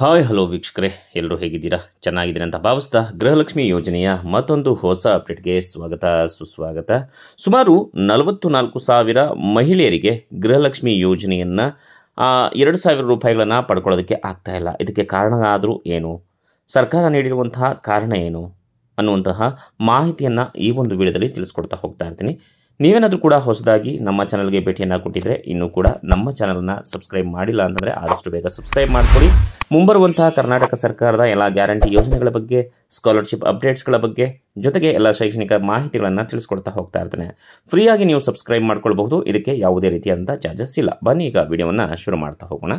hi hello ವೀಕ್ಷಕರೇ ಎಲ್ಲರೂ ಹೇಗಿದ್ದೀರಾ ಚೆನ್ನಾಗಿದ್ದೀರಾ ಅಂತ ಭಾವಿಸ್ತಾ ಗೃಹಲಕ್ಷ್ಮಿ ಯೋಜನೆಯ ಮತ್ತೊಂದು ಹೊಸ ಅಪ್ಡೇಟ್ಗೆ ಸ್ವಾಗತ ಸುಸ್ವಾಗತ ಸುಮಾರು ನಲವತ್ತು ನಾಲ್ಕು ಸಾವಿರ ಮಹಿಳೆಯರಿಗೆ ಗೃಹಲಕ್ಷ್ಮಿ ಯೋಜನೆಯನ್ನು ಎರಡು ಸಾವಿರ ರೂಪಾಯಿಗಳನ್ನು ಪಡ್ಕೊಳ್ಳೋದಕ್ಕೆ ಆಗ್ತಾ ಇಲ್ಲ ಇದಕ್ಕೆ ಕಾರಣ ಆದರೂ ಏನು ಸರ್ಕಾರ ನೀಡಿರುವಂತಹ ಕಾರಣ ಏನು ಅನ್ನುವಂತಹ ಮಾಹಿತಿಯನ್ನು ಈ ಒಂದು ವಿಡಿಯೋದಲ್ಲಿ ತಿಳಿಸ್ಕೊಡ್ತಾ ಹೋಗ್ತಾ ಇರ್ತೀನಿ ನೀವೇನಾದರೂ ಕೂಡ ಹೊಸದಾಗಿ ನಮ್ಮ ಚಾನಲ್ಗೆ ಭೇಟಿಯನ್ನು ಕೊಟ್ಟಿದ್ರೆ ಇನ್ನೂ ಕೂಡ ನಮ್ಮ ಚಾನಲ್ನ ಸಬ್ಸ್ಕ್ರೈಬ್ ಮಾಡಿಲ್ಲ ಅಂತಂದರೆ ಆದಷ್ಟು ಬೇಗ ಸಬ್ಸ್ಕ್ರೈಬ್ ಮಾಡಿಕೊಳ್ಳಿ ಮುಂಬರುವಂತಹ ಕರ್ನಾಟಕ ಸರ್ಕಾರದ ಎಲ್ಲ ಗ್ಯಾರಂಟಿ ಯೋಜನೆಗಳ ಬಗ್ಗೆ ಸ್ಕಾಲರ್ಶಿಪ್ ಅಪ್ಡೇಟ್ಸ್ಗಳ ಬಗ್ಗೆ ಜೊತೆಗೆ ಎಲ್ಲ ಶೈಕ್ಷಣಿಕ ಮಾಹಿತಿಗಳನ್ನು ತಿಳಿಸ್ಕೊಡ್ತಾ ಹೋಗ್ತಾ ಇರ್ತೇನೆ ಫ್ರೀಯಾಗಿ ನೀವು ಸಬ್ಸ್ಕ್ರೈಬ್ ಮಾಡ್ಕೊಳ್ಬಹುದು ಇದಕ್ಕೆ ಯಾವುದೇ ರೀತಿಯಾದಂಥ ಚಾರ್ಜಸ್ ಇಲ್ಲ ಬನ್ನಿ ಈಗ ವಿಡಿಯೋವನ್ನು ಶುರು ಮಾಡ್ತಾ ಹೋಗೋಣ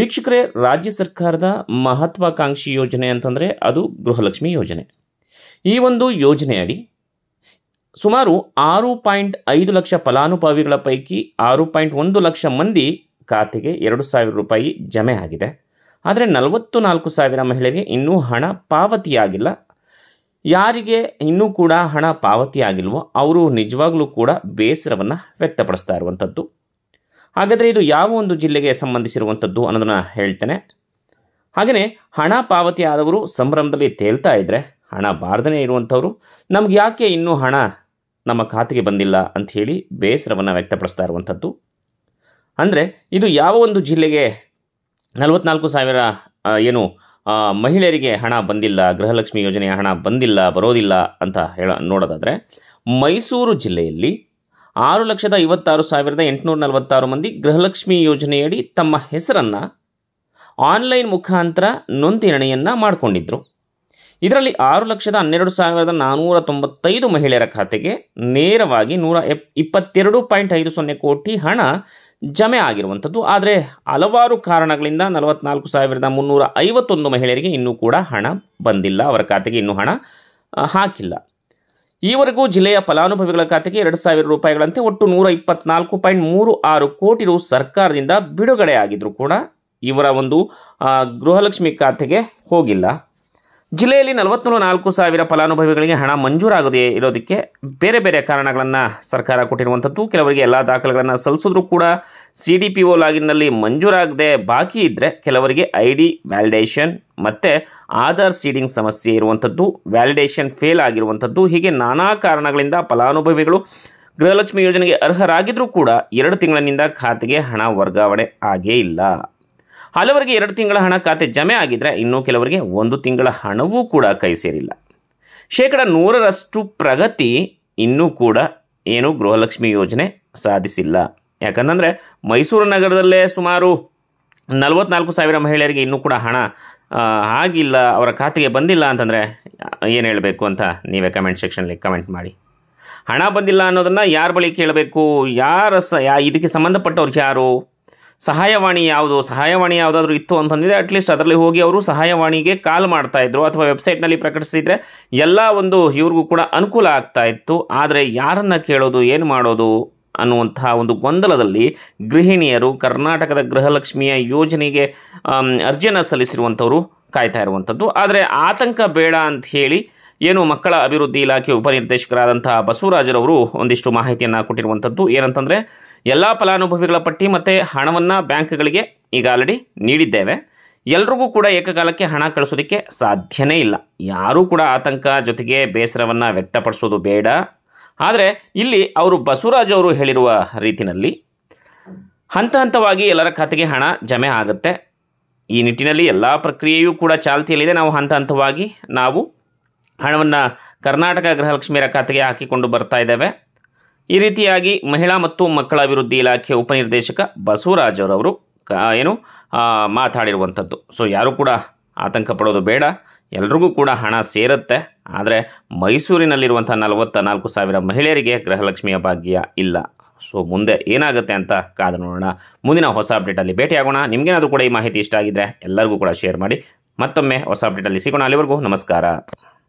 ವೀಕ್ಷಕರೇ ರಾಜ್ಯ ಸರ್ಕಾರದ ಮಹತ್ವಾಕಾಂಕ್ಷಿ ಯೋಜನೆ ಅಂತಂದರೆ ಅದು ಗೃಹಲಕ್ಷ್ಮಿ ಯೋಜನೆ ಈ ಒಂದು ಯೋಜನೆಯಡಿ ಸುಮಾರು ಆರು ಪಾಯಿಂಟ್ ಐದು ಲಕ್ಷ ಫಲಾನುಭವಿಗಳ ಪೈಕಿ ಆರು ಪಾಯಿಂಟ್ ಒಂದು ಲಕ್ಷ ಮಂದಿ ಖಾತೆಗೆ ಎರಡು ಸಾವಿರ ರೂಪಾಯಿ ಜಮೆ ಆಗಿದೆ ಆದರೆ ನಲವತ್ತು ನಾಲ್ಕು ಸಾವಿರ ಮಹಿಳೆಯರಿಗೆ ಇನ್ನೂ ಹಣ ಪಾವತಿಯಾಗಿಲ್ಲ ಯಾರಿಗೆ ಇನ್ನೂ ಕೂಡ ಹಣ ಪಾವತಿಯಾಗಿಲ್ವೋ ಅವರು ನಿಜವಾಗಲೂ ಕೂಡ ಬೇಸರವನ್ನು ವ್ಯಕ್ತಪಡಿಸ್ತಾ ಇರುವಂಥದ್ದು ಹಾಗಾದರೆ ಇದು ಯಾವ ಒಂದು ಜಿಲ್ಲೆಗೆ ಸಂಬಂಧಿಸಿರುವಂಥದ್ದು ಅನ್ನೋದನ್ನು ಹೇಳ್ತೇನೆ ಹಾಗೆಯೇ ಹಣ ಪಾವತಿಯಾದವರು ಸಂಭ್ರಮದಲ್ಲಿ ತೇಲ್ತಾ ಇದ್ದರೆ ಹಣ ಬಾರ್ದನೇ ಇರುವಂಥವರು ನಮ್ಗೆ ಯಾಕೆ ಇನ್ನೂ ಹಣ ನಮ್ಮ ಖಾತೆಗೆ ಬಂದಿಲ್ಲ ಅಂತ ಹೇಳಿ ಬೇಸರವನ್ನು ವ್ಯಕ್ತಪಡಿಸ್ತಾ ಇರುವಂಥದ್ದು ಅಂದರೆ ಇದು ಯಾವ ಒಂದು ಜಿಲ್ಲೆಗೆ ನಲವತ್ನಾಲ್ಕು ಸಾವಿರ ಏನು ಮಹಿಳೆಯರಿಗೆ ಹಣ ಬಂದಿಲ್ಲ ಗೃಹಲಕ್ಷ್ಮಿ ಯೋಜನೆಯ ಹಣ ಬಂದಿಲ್ಲ ಬರೋದಿಲ್ಲ ಅಂತ ಹೇಳ ನೋಡೋದಾದರೆ ಮೈಸೂರು ಜಿಲ್ಲೆಯಲ್ಲಿ ಆರು ಲಕ್ಷದ ಐವತ್ತಾರು ಸಾವಿರದ ಎಂಟುನೂರ ನಲವತ್ತಾರು ಮಂದಿ ಗೃಹಲಕ್ಷ್ಮಿ ಯೋಜನೆಯಡಿ ತಮ್ಮ ಹೆಸರನ್ನು ಆನ್ಲೈನ್ ಮುಖಾಂತರ ನೋಂದಣಿಯನ್ನು ಮಾಡಿಕೊಂಡಿದ್ದರು ಇದರಲ್ಲಿ ಆರು ಲಕ್ಷದ ಹನ್ನೆರಡು ಸಾವಿರದ ನಾನ್ನೂರ ತೊಂಬತ್ತೈದು ಮಹಿಳೆಯರ ಖಾತೆಗೆ ನೇರವಾಗಿ ನೂರ ಎಪ್ ಇಪ್ಪತ್ತೆರಡು ಪಾಯಿಂಟ್ ಐದು ಸೊನ್ನೆ ಕೋಟಿ ಹಣ ಜಮೆ ಆಗಿರುವಂಥದ್ದು ಆದರೆ ಹಲವಾರು ಕಾರಣಗಳಿಂದ ನಲವತ್ನಾಲ್ಕು ಸಾವಿರದ ಮುನ್ನೂರ ಐವತ್ತೊಂದು ಮಹಿಳೆಯರಿಗೆ ಇನ್ನೂ ಕೂಡ ಹಣ ಬಂದಿಲ್ಲ ಅವರ ಖಾತೆಗೆ ಇನ್ನೂ ಹಣ ಹಾಕಿಲ್ಲ ಈವರೆಗೂ ಜಿಲ್ಲೆಯ ಫಲಾನುಭವಿಗಳ ಖಾತೆಗೆ ಎರಡು ಸಾವಿರ ರೂಪಾಯಿಗಳಂತೆ ಒಟ್ಟು ನೂರ ಇಪ್ಪತ್ನಾಲ್ಕು ಪಾಯಿಂಟ್ ಮೂರು ಆರು ಕೋಟಿ ರು ಸರ್ಕಾರದಿಂದ ಬಿಡುಗಡೆ ಆಗಿದ್ರು ಕೂಡ ಇವರ ಒಂದು ಗೃಹಲಕ್ಷ್ಮಿ ಖಾತೆಗೆ ಹೋಗಿಲ್ಲ ಜಿಲ್ಲೆಯಲ್ಲಿ ನಲವತ್ತ್ಮೂರು ನಾಲ್ಕು ಸಾವಿರ ಫಲಾನುಭವಿಗಳಿಗೆ ಹಣ ಮಂಜೂರಾಗದೇ ಇರೋದಕ್ಕೆ ಬೇರೆ ಬೇರೆ ಕಾರಣಗಳನ್ನು ಸರ್ಕಾರ ಕೊಟ್ಟಿರುವಂಥದ್ದು ಕೆಲವರಿಗೆ ಎಲ್ಲ ದಾಖಲೆಗಳನ್ನು ಸಲ್ಲಿಸಿದ್ರು ಕೂಡ ಸಿ ಡಿ ಪಿ ಒ ಲಾಗಿನ್ನಲ್ಲಿ ಮಂಜೂರಾಗದೆ ಬಾಕಿ ಇದ್ದರೆ ಕೆಲವರಿಗೆ ಐ ಡಿ ವ್ಯಾಲಿಡೇಷನ್ ಮತ್ತು ಆಧಾರ್ ಸೀಡಿಂಗ್ ಸಮಸ್ಯೆ ಇರುವಂಥದ್ದು ವ್ಯಾಲಿಡೇಷನ್ ಫೇಲ್ ಆಗಿರುವಂಥದ್ದು ಹೀಗೆ ನಾನಾ ಕಾರಣಗಳಿಂದ ಫಲಾನುಭವಿಗಳು ಗೃಹಲಕ್ಷ್ಮಿ ಯೋಜನೆಗೆ ಅರ್ಹರಾಗಿದ್ದರೂ ಕೂಡ ಎರಡು ತಿಂಗಳಿನಿಂದ ಖಾತೆಗೆ ಹಣ ವರ್ಗಾವಣೆ ಆಗೇ ಇಲ್ಲ ಹಲವರಿಗೆ ಎರಡು ತಿಂಗಳ ಹಣ ಖಾತೆ ಜಮೆ ಆಗಿದ್ರೆ ಇನ್ನೂ ಕೆಲವರಿಗೆ ಒಂದು ತಿಂಗಳ ಹಣವೂ ಕೂಡ ಕೈ ಸೇರಿಲ್ಲ ಶೇಕಡ ನೂರರಷ್ಟು ಪ್ರಗತಿ ಇನ್ನೂ ಕೂಡ ಏನು ಗೃಹಲಕ್ಷ್ಮಿ ಯೋಜನೆ ಸಾಧಿಸಿಲ್ಲ ಯಾಕಂತಂದರೆ ಮೈಸೂರು ನಗರದಲ್ಲೇ ಸುಮಾರು ನಲವತ್ನಾಲ್ಕು ಸಾವಿರ ಮಹಿಳೆಯರಿಗೆ ಇನ್ನೂ ಕೂಡ ಹಣ ಆಗಿಲ್ಲ ಅವರ ಖಾತೆಗೆ ಬಂದಿಲ್ಲ ಅಂತಂದರೆ ಏನು ಹೇಳಬೇಕು ಅಂತ ನೀವೇ ಕಮೆಂಟ್ ಸೆಕ್ಷನಲ್ಲಿ ಕಮೆಂಟ್ ಮಾಡಿ ಹಣ ಬಂದಿಲ್ಲ ಅನ್ನೋದನ್ನು ಯಾರ ಬಳಿ ಕೇಳಬೇಕು ಯಾರ ಸ ಇದಕ್ಕೆ ಸಂಬಂಧಪಟ್ಟವ್ರಿಗೆ ಯಾರು ಸಹಾಯವಾಣಿ ಯಾವುದು ಸಹಾಯವಾಣಿ ಯಾವುದಾದ್ರೂ ಇತ್ತು ಅಂತಂದರೆ ಅಟ್ಲೀಸ್ಟ್ ಅದರಲ್ಲಿ ಹೋಗಿ ಅವರು ಸಹಾಯವಾಣಿಗೆ ಕಾಲ್ ಇದ್ರು ಅಥವಾ ವೆಬ್ಸೈಟ್ನಲ್ಲಿ ಪ್ರಕಟಿಸಿದರೆ ಎಲ್ಲ ಒಂದು ಇವ್ರಿಗೂ ಕೂಡ ಅನುಕೂಲ ಆಗ್ತಾ ಇತ್ತು ಆದರೆ ಯಾರನ್ನು ಕೇಳೋದು ಏನು ಮಾಡೋದು ಅನ್ನುವಂತಹ ಒಂದು ಗೊಂದಲದಲ್ಲಿ ಗೃಹಿಣಿಯರು ಕರ್ನಾಟಕದ ಗೃಹಲಕ್ಷ್ಮಿಯ ಯೋಜನೆಗೆ ಅರ್ಜಿಯನ್ನು ಸಲ್ಲಿಸಿರುವಂಥವರು ಕಾಯ್ತಾ ಇರುವಂಥದ್ದು ಆದರೆ ಆತಂಕ ಬೇಡ ಅಂತ ಹೇಳಿ ಏನು ಮಕ್ಕಳ ಅಭಿವೃದ್ಧಿ ಇಲಾಖೆ ಉಪನಿರ್ದೇಶಕರಾದಂಥ ಬಸವರಾಜರವರು ಒಂದಿಷ್ಟು ಮಾಹಿತಿಯನ್ನು ಕೊಟ್ಟಿರುವಂಥದ್ದು ಏನಂತಂದರೆ ಎಲ್ಲ ಫಲಾನುಭವಿಗಳ ಪಟ್ಟಿ ಮತ್ತು ಹಣವನ್ನು ಬ್ಯಾಂಕ್ಗಳಿಗೆ ಈಗ ಆಲ್ರೆಡಿ ನೀಡಿದ್ದೇವೆ ಎಲ್ರಿಗೂ ಕೂಡ ಏಕಕಾಲಕ್ಕೆ ಹಣ ಕಳಿಸೋದಕ್ಕೆ ಸಾಧ್ಯನೇ ಇಲ್ಲ ಯಾರೂ ಕೂಡ ಆತಂಕ ಜೊತೆಗೆ ಬೇಸರವನ್ನು ವ್ಯಕ್ತಪಡಿಸೋದು ಬೇಡ ಆದರೆ ಇಲ್ಲಿ ಅವರು ಬಸವರಾಜ್ ಅವರು ಹೇಳಿರುವ ರೀತಿಯಲ್ಲಿ ಹಂತ ಹಂತವಾಗಿ ಎಲ್ಲರ ಖಾತೆಗೆ ಹಣ ಜಮೆ ಆಗುತ್ತೆ ಈ ನಿಟ್ಟಿನಲ್ಲಿ ಎಲ್ಲ ಪ್ರಕ್ರಿಯೆಯೂ ಕೂಡ ಚಾಲ್ತಿಯಲ್ಲಿದೆ ನಾವು ಹಂತ ಹಂತವಾಗಿ ನಾವು ಹಣವನ್ನು ಕರ್ನಾಟಕ ಗೃಹಲಕ್ಷ್ಮಿಯರ ಖಾತೆಗೆ ಹಾಕಿಕೊಂಡು ಬರ್ತಾ ಇದ್ದೇವೆ ಈ ರೀತಿಯಾಗಿ ಮಹಿಳಾ ಮತ್ತು ಮಕ್ಕಳ ಅಭಿವೃದ್ಧಿ ಇಲಾಖೆ ಉಪನಿರ್ದೇಶಕ ಬಸವರಾಜ್ ಅವರವರು ಏನು ಮಾತಾಡಿರುವಂಥದ್ದು ಸೊ ಯಾರು ಕೂಡ ಆತಂಕ ಪಡೋದು ಬೇಡ ಎಲ್ರಿಗೂ ಕೂಡ ಹಣ ಸೇರುತ್ತೆ ಆದರೆ ಮೈಸೂರಿನಲ್ಲಿರುವಂಥ ನಲವತ್ತ ನಾಲ್ಕು ಸಾವಿರ ಮಹಿಳೆಯರಿಗೆ ಗೃಹಲಕ್ಷ್ಮಿಯ ಭಾಗ್ಯ ಇಲ್ಲ ಸೊ ಮುಂದೆ ಏನಾಗುತ್ತೆ ಅಂತ ಕಾದು ನೋಡೋಣ ಮುಂದಿನ ಹೊಸ ಅಪ್ಡೇಟಲ್ಲಿ ಭೇಟಿಯಾಗೋಣ ನಿಮಗೇನಾದರೂ ಕೂಡ ಈ ಮಾಹಿತಿ ಇಷ್ಟ ಆಗಿದ್ರೆ ಎಲ್ಲರಿಗೂ ಕೂಡ ಶೇರ್ ಮಾಡಿ ಮತ್ತೊಮ್ಮೆ ಹೊಸ ಅಪ್ಡೇಟಲ್ಲಿ ಸಿಗೋಣ ಅಲ್ಲಿವರೆಗೂ ನಮಸ್ಕಾರ